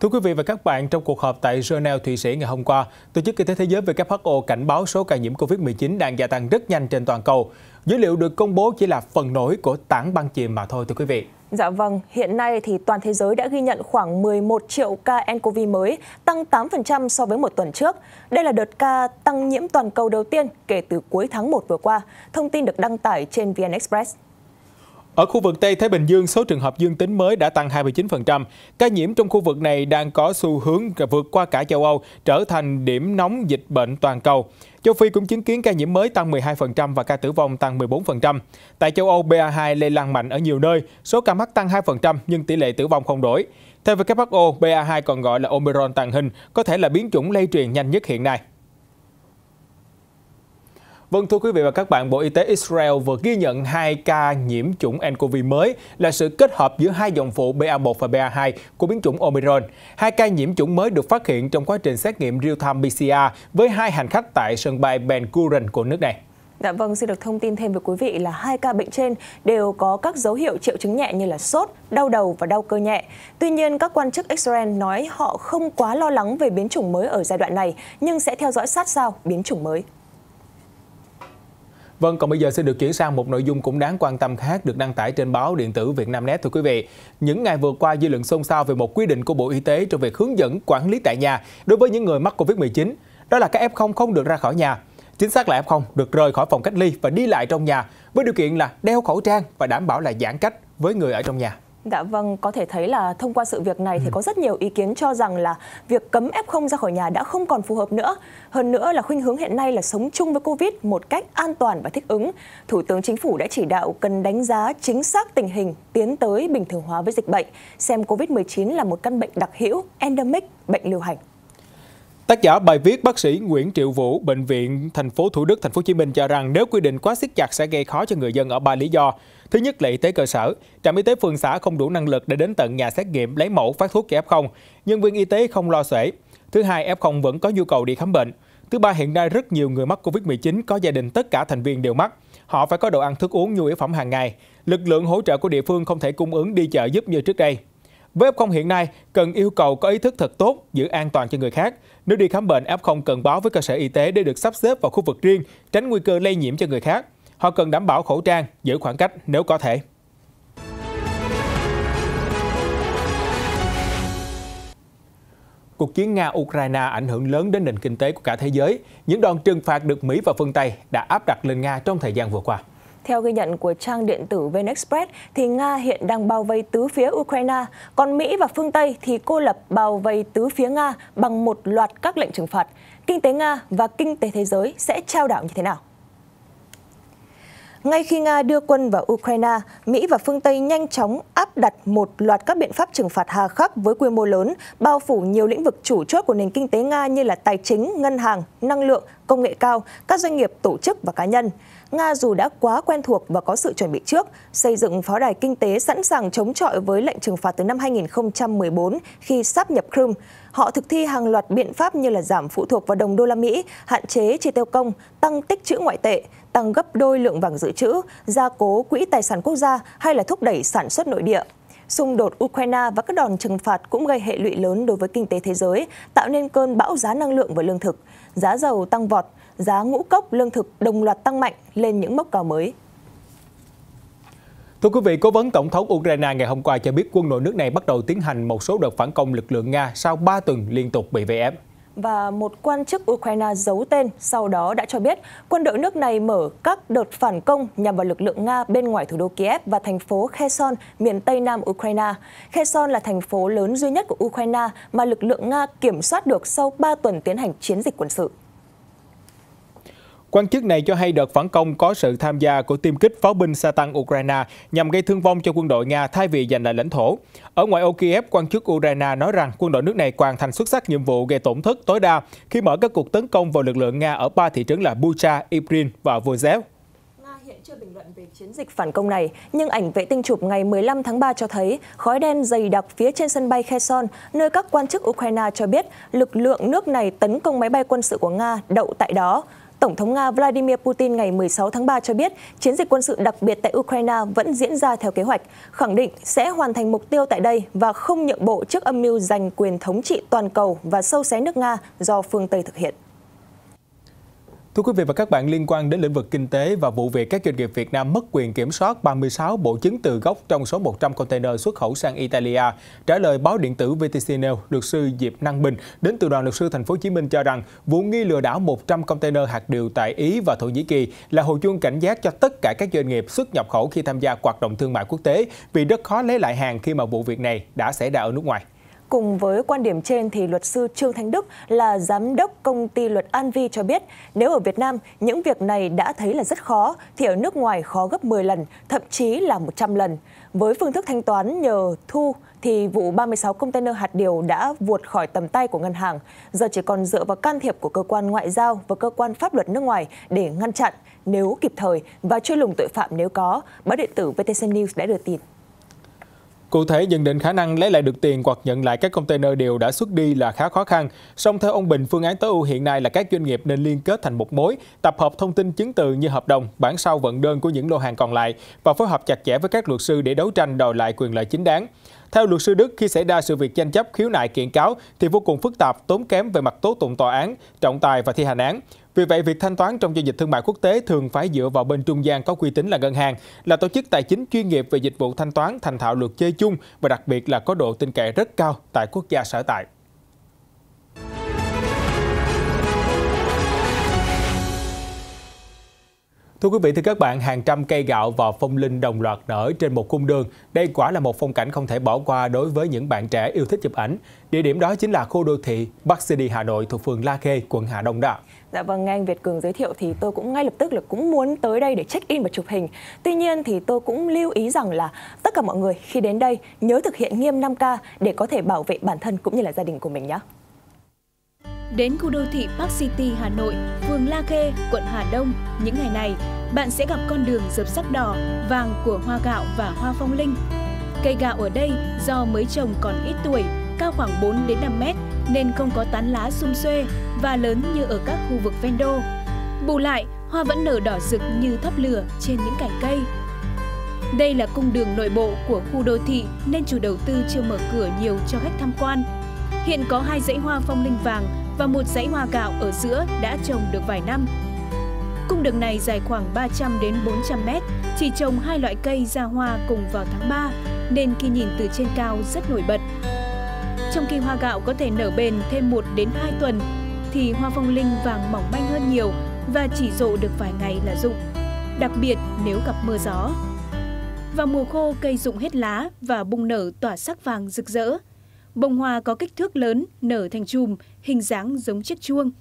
Thưa quý vị và các bạn, trong cuộc họp tại Geneva, Thụy Sĩ ngày hôm qua, Tổ chức Y tế Thế giới WHO cảnh báo số ca nhiễm COVID-19 đang gia tăng rất nhanh trên toàn cầu. Dữ liệu được công bố chỉ là phần nổi của tảng băng chìm mà thôi thưa quý vị. Dạ vâng, hiện nay thì toàn thế giới đã ghi nhận khoảng 11 triệu ca nCoV mới, tăng 8% so với một tuần trước. Đây là đợt ca tăng nhiễm toàn cầu đầu tiên kể từ cuối tháng 1 vừa qua. Thông tin được đăng tải trên VN Express. Ở khu vực Tây Thái Bình Dương, số trường hợp dương tính mới đã tăng 29%. Ca nhiễm trong khu vực này đang có xu hướng vượt qua cả châu Âu, trở thành điểm nóng dịch bệnh toàn cầu. Châu Phi cũng chứng kiến ca nhiễm mới tăng 12% và ca tử vong tăng 14%. Tại châu Âu, BA2 lây lan mạnh ở nhiều nơi, số ca mắc tăng 2% nhưng tỷ lệ tử vong không đổi. Theo WHO, BA2 còn gọi là Omicron tàng hình, có thể là biến chủng lây truyền nhanh nhất hiện nay. Vâng thưa quý vị và các bạn, Bộ Y tế Israel vừa ghi nhận hai ca nhiễm chủng nCoV mới là sự kết hợp giữa hai dòng phụ BA1 và BA2 của biến chủng Omicron. Hai ca nhiễm chủng mới được phát hiện trong quá trình xét nghiệm real-time PCR với hai hành khách tại sân bay Ben Gurion của nước này. Dạ vâng, xin được thông tin thêm với quý vị là hai ca bệnh trên đều có các dấu hiệu triệu chứng nhẹ như là sốt, đau đầu và đau cơ nhẹ. Tuy nhiên, các quan chức Israel nói họ không quá lo lắng về biến chủng mới ở giai đoạn này, nhưng sẽ theo dõi sát sao biến chủng mới. Vâng, còn bây giờ xin được chuyển sang một nội dung cũng đáng quan tâm khác được đăng tải trên báo điện tử Việt Nam Net thưa quý vị. Những ngày vừa qua dư luận xôn xao về một quy định của Bộ Y tế trong việc hướng dẫn quản lý tại nhà đối với những người mắc Covid-19. Đó là các F0 không được ra khỏi nhà. Chính xác là F0 được rời khỏi phòng cách ly và đi lại trong nhà với điều kiện là đeo khẩu trang và đảm bảo là giãn cách với người ở trong nhà. Dạ vâng, có thể thấy là thông qua sự việc này thì ừ. có rất nhiều ý kiến cho rằng là việc cấm F0 ra khỏi nhà đã không còn phù hợp nữa. Hơn nữa là khuynh hướng hiện nay là sống chung với Covid một cách an toàn và thích ứng. Thủ tướng Chính phủ đã chỉ đạo cần đánh giá chính xác tình hình tiến tới bình thường hóa với dịch bệnh, xem Covid-19 là một căn bệnh đặc hữu, endemic, bệnh lưu hành. Tác giả bài viết bác sĩ Nguyễn Triệu Vũ, bệnh viện thành phố Thủ Đức, thành phố Hồ Chí Minh cho rằng nếu quy định quá siết chặt sẽ gây khó cho người dân ở ba lý do. Thứ nhất là y tế cơ sở, trạm y tế phường xã không đủ năng lực để đến tận nhà xét nghiệm lấy mẫu phát thuốc cho F0, nhân viên y tế không lo xuể. Thứ hai, F0 vẫn có nhu cầu đi khám bệnh. Thứ ba, hiện nay rất nhiều người mắc Covid-19 có gia đình tất cả thành viên đều mắc. Họ phải có đồ ăn thức uống nhu yếu phẩm hàng ngày. Lực lượng hỗ trợ của địa phương không thể cung ứng đi chợ giúp như trước đây. Với F0 hiện nay, cần yêu cầu có ý thức thật tốt, giữ an toàn cho người khác. Nếu đi khám bệnh, F0 cần báo với cơ sở y tế để được sắp xếp vào khu vực riêng, tránh nguy cơ lây nhiễm cho người khác. Họ cần đảm bảo khẩu trang, giữ khoảng cách nếu có thể. Cuộc chiến Nga-Ukraine ảnh hưởng lớn đến nền kinh tế của cả thế giới. Những đòn trừng phạt được Mỹ và phương Tây đã áp đặt lên Nga trong thời gian vừa qua. Theo ghi nhận của trang điện tử VnExpress, thì Nga hiện đang bao vây tứ phía Ukraine, còn Mỹ và phương Tây thì cô lập bao vây tứ phía Nga bằng một loạt các lệnh trừng phạt. Kinh tế Nga và kinh tế thế giới sẽ trao đảo như thế nào? Ngay khi Nga đưa quân vào Ukraine, Mỹ và phương Tây nhanh chóng áp đặt một loạt các biện pháp trừng phạt hà khắc với quy mô lớn, bao phủ nhiều lĩnh vực chủ chốt của nền kinh tế Nga như là tài chính, ngân hàng, năng lượng, công nghệ cao, các doanh nghiệp, tổ chức và cá nhân. Nga dù đã quá quen thuộc và có sự chuẩn bị trước, xây dựng pháo đài kinh tế sẵn sàng chống chọi với lệnh trừng phạt từ năm 2014 khi sắp nhập Crimea. Họ thực thi hàng loạt biện pháp như là giảm phụ thuộc vào đồng đô la Mỹ, hạn chế chi tiêu công, tăng tích trữ ngoại tệ, tăng gấp đôi lượng vàng dự trữ, gia cố quỹ tài sản quốc gia hay là thúc đẩy sản xuất nội địa. Xung đột Ukraine và các đòn trừng phạt cũng gây hệ lụy lớn đối với kinh tế thế giới, tạo nên cơn bão giá năng lượng và lương thực. Giá dầu tăng vọt, giá ngũ cốc lương thực đồng loạt tăng mạnh lên những mốc cao mới. Thưa quý vị, cố vấn Tổng thống Ukraine ngày hôm qua cho biết quân đội nước này bắt đầu tiến hành một số đợt phản công lực lượng Nga sau 3 tuần liên tục bị vây ép và một quan chức Ukraine giấu tên sau đó đã cho biết quân đội nước này mở các đợt phản công nhằm vào lực lượng Nga bên ngoài thủ đô Kiev và thành phố Kherson, miền Tây Nam Ukraine. Kherson là thành phố lớn duy nhất của Ukraine mà lực lượng Nga kiểm soát được sau 3 tuần tiến hành chiến dịch quân sự. Quan chức này cho hay đợt phản công có sự tham gia của tiêm kích pháo binh sa tăng Ukraine nhằm gây thương vong cho quân đội Nga thay vì giành lại lãnh thổ. Ở ngoài ô Kiev, quan chức Ukraine nói rằng quân đội nước này hoàn thành xuất sắc nhiệm vụ gây tổn thất tối đa khi mở các cuộc tấn công vào lực lượng Nga ở ba thị trấn là Bucha, Irpin và Vozev chưa bình luận về chiến dịch phản công này, nhưng ảnh vệ tinh chụp ngày 15 tháng 3 cho thấy khói đen dày đặc phía trên sân bay Kherson, nơi các quan chức Ukraine cho biết lực lượng nước này tấn công máy bay quân sự của Nga đậu tại đó. Tổng thống Nga Vladimir Putin ngày 16 tháng 3 cho biết chiến dịch quân sự đặc biệt tại Ukraine vẫn diễn ra theo kế hoạch, khẳng định sẽ hoàn thành mục tiêu tại đây và không nhượng bộ trước âm mưu giành quyền thống trị toàn cầu và sâu xé nước Nga do phương Tây thực hiện. Thưa quý vị và các bạn, liên quan đến lĩnh vực kinh tế và vụ việc các doanh nghiệp Việt Nam mất quyền kiểm soát 36 bộ chứng từ gốc trong số 100 container xuất khẩu sang Italia, trả lời báo điện tử VTC News, luật sư Diệp Năng Bình đến từ đoàn luật sư Thành phố Hồ Chí Minh cho rằng vụ nghi lừa đảo 100 container hạt điều tại Ý và Thổ Nhĩ Kỳ là hồi chuông cảnh giác cho tất cả các doanh nghiệp xuất nhập khẩu khi tham gia hoạt động thương mại quốc tế vì rất khó lấy lại hàng khi mà vụ việc này đã xảy ra ở nước ngoài. Cùng với quan điểm trên thì luật sư Trương Thanh Đức là giám đốc công ty luật An Vi cho biết nếu ở Việt Nam những việc này đã thấy là rất khó thì ở nước ngoài khó gấp 10 lần, thậm chí là 100 lần. Với phương thức thanh toán nhờ thu thì vụ 36 container hạt điều đã vụt khỏi tầm tay của ngân hàng, giờ chỉ còn dựa vào can thiệp của cơ quan ngoại giao và cơ quan pháp luật nước ngoài để ngăn chặn nếu kịp thời và truy lùng tội phạm nếu có. Báo điện tử VTC News đã đưa tin. Cụ thể, nhận định khả năng lấy lại được tiền hoặc nhận lại các container đều đã xuất đi là khá khó khăn. Song theo ông Bình, phương án tối ưu hiện nay là các doanh nghiệp nên liên kết thành một mối, tập hợp thông tin chứng từ như hợp đồng, bản sao vận đơn của những lô hàng còn lại và phối hợp chặt chẽ với các luật sư để đấu tranh đòi lại quyền lợi chính đáng. Theo luật sư Đức, khi xảy ra sự việc tranh chấp khiếu nại kiện cáo thì vô cùng phức tạp, tốn kém về mặt tố tụng tòa án, trọng tài và thi hành án. Vì vậy, việc thanh toán trong giao dịch thương mại quốc tế thường phải dựa vào bên trung gian có uy tín là ngân hàng, là tổ chức tài chính chuyên nghiệp về dịch vụ thanh toán thành thạo luật chơi chung và đặc biệt là có độ tin cậy rất cao tại quốc gia sở tại. Thưa quý vị, thưa các bạn, hàng trăm cây gạo và phong linh đồng loạt nở trên một cung đường. Đây quả là một phong cảnh không thể bỏ qua đối với những bạn trẻ yêu thích chụp ảnh. Địa điểm đó chính là khu đô thị Bắc City Hà Nội thuộc phường La Khê, quận Hà Đông đó. Dạ vâng, nghe anh Việt Cường giới thiệu thì tôi cũng ngay lập tức là cũng muốn tới đây để check in và chụp hình. Tuy nhiên thì tôi cũng lưu ý rằng là tất cả mọi người khi đến đây nhớ thực hiện nghiêm 5K để có thể bảo vệ bản thân cũng như là gia đình của mình nhé. Đến khu đô thị Park City, Hà Nội, phường La Khê, quận Hà Đông những ngày này, bạn sẽ gặp con đường dập sắc đỏ, vàng của hoa gạo và hoa phong linh. Cây gạo ở đây do mới trồng còn ít tuổi, cao khoảng 4 đến 5 mét nên không có tán lá xum xuê và lớn như ở các khu vực ven đô. Bù lại, hoa vẫn nở đỏ rực như thắp lửa trên những cành cây. Đây là cung đường nội bộ của khu đô thị nên chủ đầu tư chưa mở cửa nhiều cho khách tham quan. Hiện có hai dãy hoa phong linh vàng và một dãy hoa gạo ở giữa đã trồng được vài năm. Cung đường này dài khoảng 300 đến 400 mét, chỉ trồng hai loại cây ra hoa cùng vào tháng 3, nên khi nhìn từ trên cao rất nổi bật. Trong khi hoa gạo có thể nở bền thêm 1 đến 2 tuần, thì hoa phong linh vàng mỏng manh hơn nhiều và chỉ rộ được vài ngày là rụng, đặc biệt nếu gặp mưa gió. Vào mùa khô, cây rụng hết lá và bung nở tỏa sắc vàng rực rỡ. Bông hoa có kích thước lớn, nở thành chùm, hình dáng giống chiếc chuông,